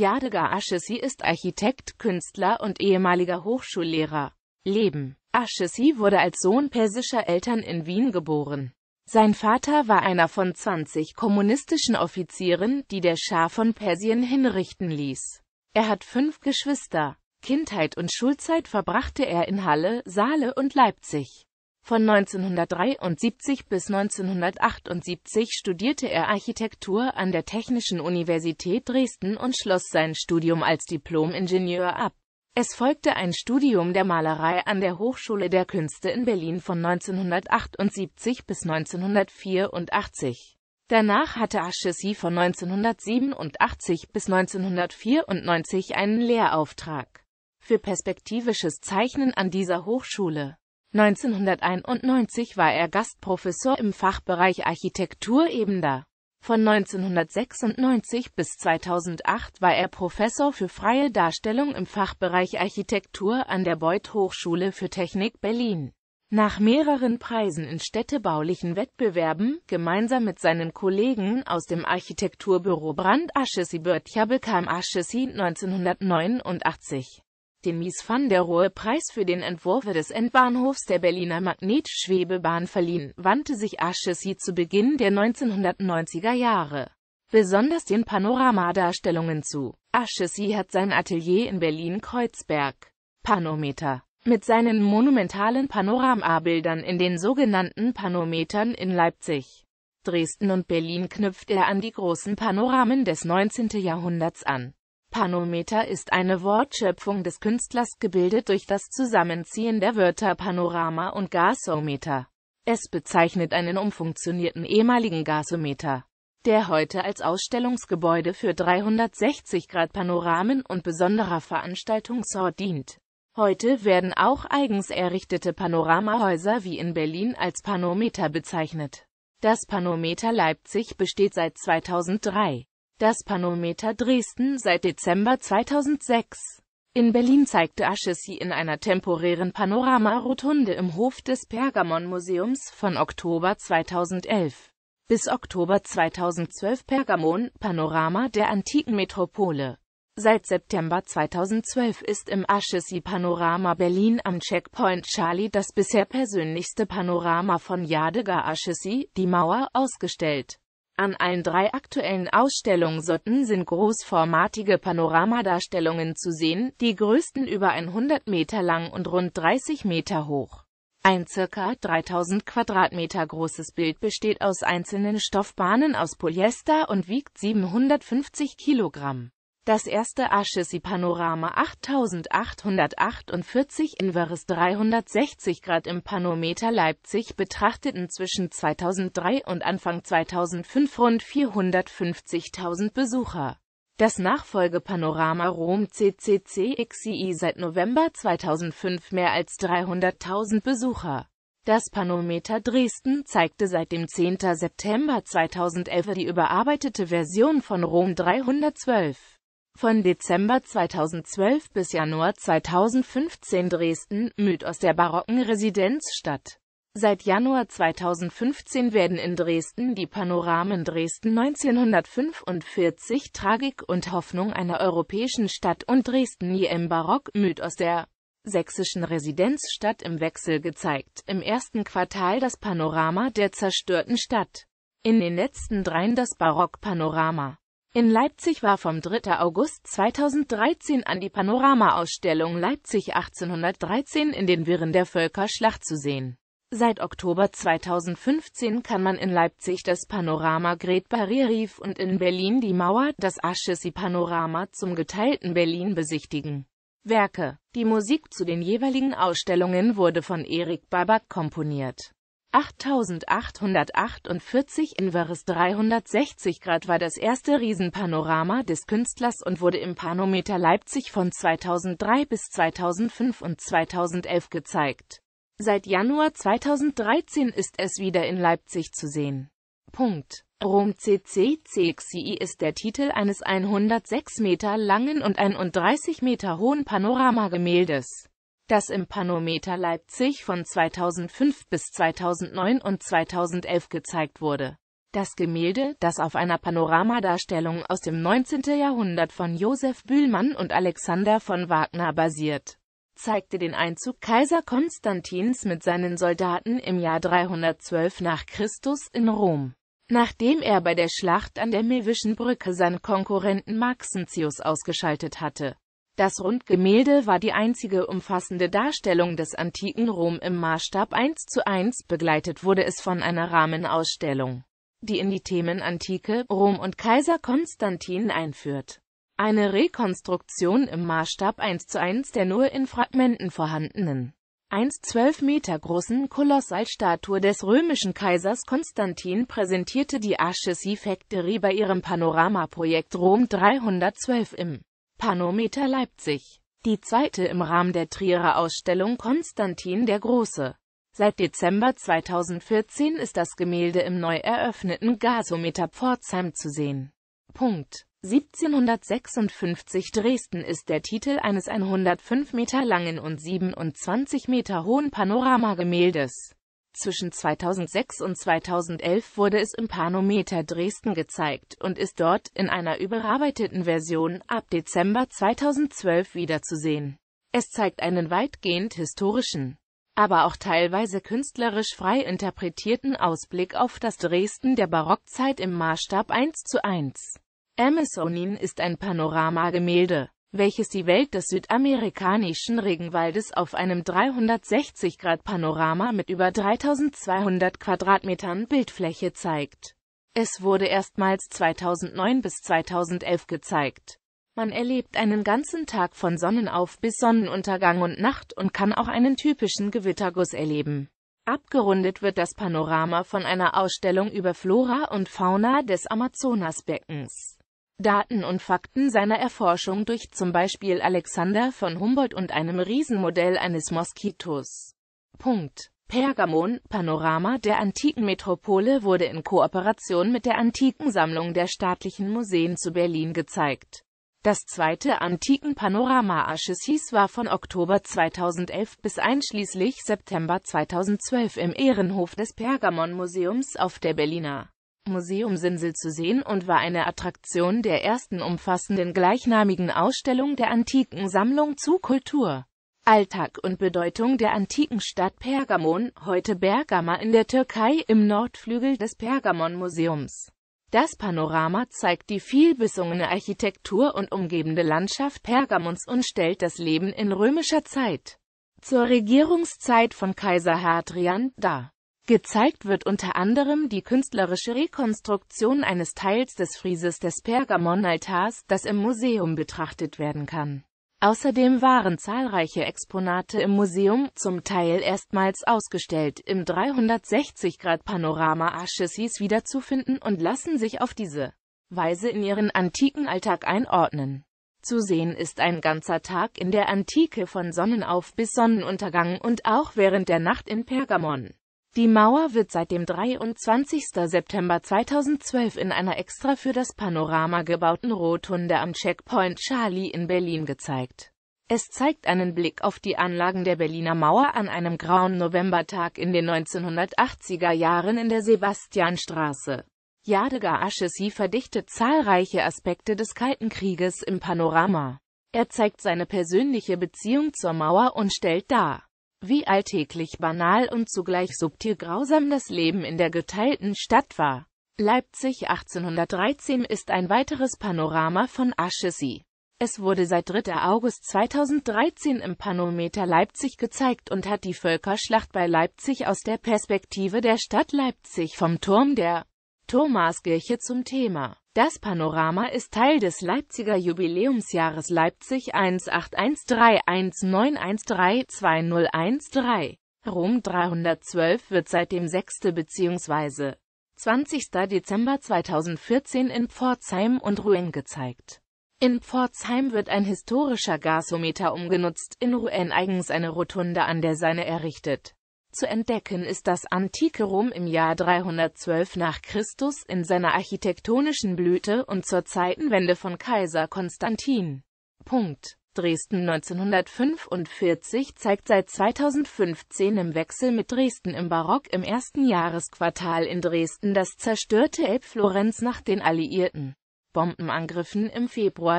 Jadegar Aschesi ist Architekt, Künstler und ehemaliger Hochschullehrer. Leben Aschesi wurde als Sohn persischer Eltern in Wien geboren. Sein Vater war einer von 20 kommunistischen Offizieren, die der Schah von Persien hinrichten ließ. Er hat fünf Geschwister. Kindheit und Schulzeit verbrachte er in Halle, Saale und Leipzig. Von 1973 bis 1978 studierte er Architektur an der Technischen Universität Dresden und schloss sein Studium als Diplom-Ingenieur ab. Es folgte ein Studium der Malerei an der Hochschule der Künste in Berlin von 1978 bis 1984. Danach hatte Aschesi von 1987 bis 1994 einen Lehrauftrag für perspektivisches Zeichnen an dieser Hochschule. 1991 war er Gastprofessor im Fachbereich Architektur Ebender. Von 1996 bis 2008 war er Professor für freie Darstellung im Fachbereich Architektur an der Beuth Hochschule für Technik Berlin. Nach mehreren Preisen in städtebaulichen Wettbewerben, gemeinsam mit seinen Kollegen aus dem Architekturbüro Brand Aschesi Börtcher bekam Aschesi 1989 den Mies van der Rohe Preis für den Entwurf des Endbahnhofs der Berliner Magnetschwebebahn verliehen, wandte sich Aschesi zu Beginn der 1990er Jahre besonders den Panoramadarstellungen zu. Aschesi hat sein Atelier in Berlin-Kreuzberg. Panometer mit seinen monumentalen Panoramabildern in den sogenannten Panometern in Leipzig, Dresden und Berlin knüpft er an die großen Panoramen des 19. Jahrhunderts an. Panometer ist eine Wortschöpfung des Künstlers gebildet durch das Zusammenziehen der Wörter Panorama und Gasometer. Es bezeichnet einen umfunktionierten ehemaligen Gasometer, der heute als Ausstellungsgebäude für 360-Grad-Panoramen und besonderer Veranstaltungsort dient. Heute werden auch eigens errichtete Panoramahäuser wie in Berlin als Panometer bezeichnet. Das Panometer Leipzig besteht seit 2003. Das Panometer Dresden seit Dezember 2006. In Berlin zeigte Aschesi in einer temporären Panorama-Rotunde im Hof des Pergamon-Museums von Oktober 2011 bis Oktober 2012 Pergamon, Panorama der antiken Metropole. Seit September 2012 ist im Aschesi Panorama Berlin am Checkpoint Charlie das bisher persönlichste Panorama von Jadega Aschesi, die Mauer, ausgestellt. An allen drei aktuellen Ausstellungsorten sind großformatige Panoramadarstellungen zu sehen, die größten über 100 Meter lang und rund 30 Meter hoch. Ein ca. 3000 Quadratmeter großes Bild besteht aus einzelnen Stoffbahnen aus Polyester und wiegt 750 Kilogramm. Das erste Ashesi-Panorama 8848 Inveres 360 Grad im Panometer Leipzig betrachteten zwischen 2003 und Anfang 2005 rund 450.000 Besucher. Das Nachfolgepanorama Rom CCC XII seit November 2005 mehr als 300.000 Besucher. Das Panometer Dresden zeigte seit dem 10. September 2011 die überarbeitete Version von Rom 312. Von Dezember 2012 bis Januar 2015 Dresden, Mythos der barocken Residenz statt. Seit Januar 2015 werden in Dresden die Panoramen Dresden 1945 Tragik und Hoffnung einer europäischen Stadt und Dresden je im Barock Mythos der sächsischen Residenzstadt im Wechsel gezeigt, im ersten Quartal das Panorama der zerstörten Stadt, in den letzten dreien das Barock-Panorama. In Leipzig war vom 3. August 2013 an die Panorama-Ausstellung Leipzig 1813 in den Wirren der Völkerschlacht zu sehen. Seit Oktober 2015 kann man in Leipzig das Panorama Gret Barrierrief und in Berlin die Mauer, das Aschessi-Panorama zum geteilten Berlin besichtigen. Werke Die Musik zu den jeweiligen Ausstellungen wurde von Erik Babak komponiert. 8848 in 360 Grad war das erste Riesenpanorama des Künstlers und wurde im Panometer Leipzig von 2003 bis 2005 und 2011 gezeigt. Seit Januar 2013 ist es wieder in Leipzig zu sehen. Punkt. Rom CCCXI ist der Titel eines 106 Meter langen und 31 Meter hohen Panoramagemäldes das im Panometer Leipzig von 2005 bis 2009 und 2011 gezeigt wurde. Das Gemälde, das auf einer Panoramadarstellung aus dem 19. Jahrhundert von Josef Bühlmann und Alexander von Wagner basiert, zeigte den Einzug Kaiser Konstantins mit seinen Soldaten im Jahr 312 nach Christus in Rom. Nachdem er bei der Schlacht an der Mevischen Brücke seinen Konkurrenten Maxentius ausgeschaltet hatte, das Rundgemälde war die einzige umfassende Darstellung des antiken Rom im Maßstab 1 zu 1, begleitet wurde es von einer Rahmenausstellung, die in die Themen Antike, Rom und Kaiser Konstantin einführt. Eine Rekonstruktion im Maßstab 1 zu 1 der nur in Fragmenten vorhandenen 1 12 Meter großen Kolossalstatue des römischen Kaisers Konstantin präsentierte die Asches Factory bei ihrem Panoramaprojekt Rom 312 im Panometer Leipzig. Die zweite im Rahmen der Trierer Ausstellung Konstantin der Große. Seit Dezember 2014 ist das Gemälde im neu eröffneten Gasometer Pforzheim zu sehen. Punkt. 1756 Dresden ist der Titel eines 105 Meter langen und 27 Meter hohen Panoramagemäldes zwischen 2006 und 2011 wurde es im Panometer Dresden gezeigt und ist dort in einer überarbeiteten Version ab Dezember 2012 wiederzusehen. Es zeigt einen weitgehend historischen, aber auch teilweise künstlerisch frei interpretierten Ausblick auf das Dresden der Barockzeit im Maßstab 1 zu 1. Amazonin ist ein Panoramagemälde welches die Welt des südamerikanischen Regenwaldes auf einem 360-Grad-Panorama mit über 3200 Quadratmetern Bildfläche zeigt. Es wurde erstmals 2009 bis 2011 gezeigt. Man erlebt einen ganzen Tag von Sonnenauf bis Sonnenuntergang und Nacht und kann auch einen typischen Gewitterguss erleben. Abgerundet wird das Panorama von einer Ausstellung über Flora und Fauna des Amazonasbeckens. Daten und Fakten seiner Erforschung durch zum Beispiel Alexander von Humboldt und einem Riesenmodell eines Moskitos. Punkt. Pergamon, Panorama der antiken Metropole wurde in Kooperation mit der Antikensammlung der staatlichen Museen zu Berlin gezeigt. Das zweite antiken panorama Asches hieß war von Oktober 2011 bis einschließlich September 2012 im Ehrenhof des Pergamon-Museums auf der Berliner Museumsinsel zu sehen und war eine Attraktion der ersten umfassenden gleichnamigen Ausstellung der antiken Sammlung zu Kultur, Alltag und Bedeutung der antiken Stadt Pergamon, heute Bergama in der Türkei, im Nordflügel des Pergamon-Museums. Das Panorama zeigt die vielbesungene Architektur und umgebende Landschaft Pergamons und stellt das Leben in römischer Zeit zur Regierungszeit von Kaiser Hadrian dar. Gezeigt wird unter anderem die künstlerische Rekonstruktion eines Teils des Frieses des Pergamonaltars, das im Museum betrachtet werden kann. Außerdem waren zahlreiche Exponate im Museum, zum Teil erstmals ausgestellt, im 360-Grad-Panorama Assisi's wiederzufinden und lassen sich auf diese Weise in ihren antiken Alltag einordnen. Zu sehen ist ein ganzer Tag in der Antike von Sonnenauf bis Sonnenuntergang und auch während der Nacht in Pergamon. Die Mauer wird seit dem 23. September 2012 in einer extra für das Panorama gebauten Rotunde am Checkpoint Charlie in Berlin gezeigt. Es zeigt einen Blick auf die Anlagen der Berliner Mauer an einem grauen Novembertag in den 1980er Jahren in der Sebastianstraße. Jadeger Aschesi verdichtet zahlreiche Aspekte des Kalten Krieges im Panorama. Er zeigt seine persönliche Beziehung zur Mauer und stellt dar, wie alltäglich banal und zugleich subtil grausam das Leben in der geteilten Stadt war. Leipzig 1813 ist ein weiteres Panorama von Aschesi. Es wurde seit 3. August 2013 im Panometer Leipzig gezeigt und hat die Völkerschlacht bei Leipzig aus der Perspektive der Stadt Leipzig vom Turm der Thomaskirche zum Thema. Das Panorama ist Teil des Leipziger Jubiläumsjahres Leipzig 181319132013. Rom 312 wird seit dem 6. bzw. 20. Dezember 2014 in Pforzheim und Rouen gezeigt. In Pforzheim wird ein historischer Gasometer umgenutzt, in Rouen eigens eine Rotunde an der Seine errichtet zu entdecken ist das antike Rom im Jahr 312 nach Christus in seiner architektonischen Blüte und zur Zeitenwende von Kaiser Konstantin. Punkt. Dresden 1945 zeigt seit 2015 im Wechsel mit Dresden im Barock im ersten Jahresquartal in Dresden das zerstörte Elbflorenz nach den alliierten Bombenangriffen im Februar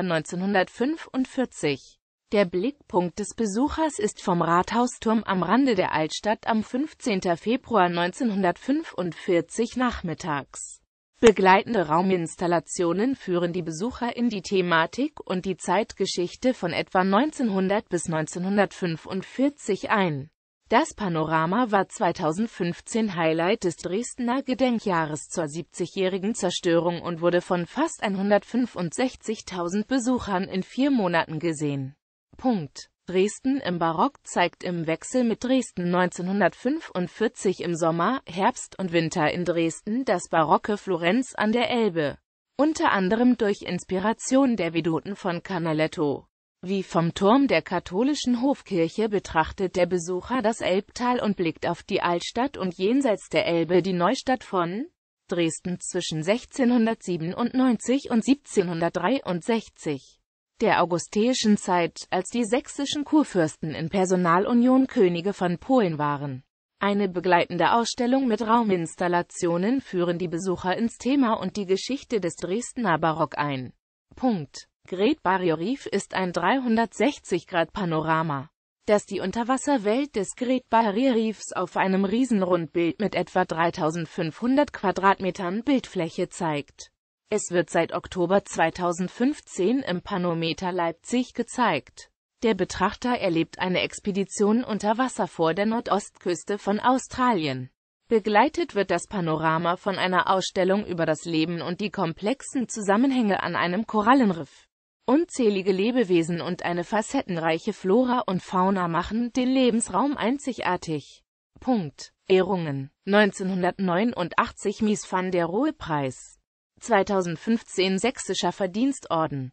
1945. Der Blickpunkt des Besuchers ist vom Rathausturm am Rande der Altstadt am 15. Februar 1945 nachmittags. Begleitende Rauminstallationen führen die Besucher in die Thematik und die Zeitgeschichte von etwa 1900 bis 1945 ein. Das Panorama war 2015 Highlight des Dresdner Gedenkjahres zur 70-jährigen Zerstörung und wurde von fast 165.000 Besuchern in vier Monaten gesehen. Punkt. Dresden im Barock zeigt im Wechsel mit Dresden 1945 im Sommer, Herbst und Winter in Dresden das barocke Florenz an der Elbe, unter anderem durch Inspiration der Vedoten von Canaletto. Wie vom Turm der katholischen Hofkirche betrachtet der Besucher das Elbtal und blickt auf die Altstadt und jenseits der Elbe die Neustadt von Dresden zwischen 1697 und 1763 der augustäischen Zeit, als die sächsischen Kurfürsten in Personalunion Könige von Polen waren. Eine begleitende Ausstellung mit Rauminstallationen führen die Besucher ins Thema und die Geschichte des Dresdner Barock ein. Punkt. Gret Barriorief ist ein 360-Grad-Panorama, das die Unterwasserwelt des Gret Barrioriefs auf einem Riesenrundbild mit etwa 3500 Quadratmetern Bildfläche zeigt. Es wird seit Oktober 2015 im Panometer Leipzig gezeigt. Der Betrachter erlebt eine Expedition unter Wasser vor der Nordostküste von Australien. Begleitet wird das Panorama von einer Ausstellung über das Leben und die komplexen Zusammenhänge an einem Korallenriff. Unzählige Lebewesen und eine facettenreiche Flora und Fauna machen den Lebensraum einzigartig. Punkt. Ehrungen 1989 Mies van der Rohe Preis 2015 Sächsischer Verdienstorden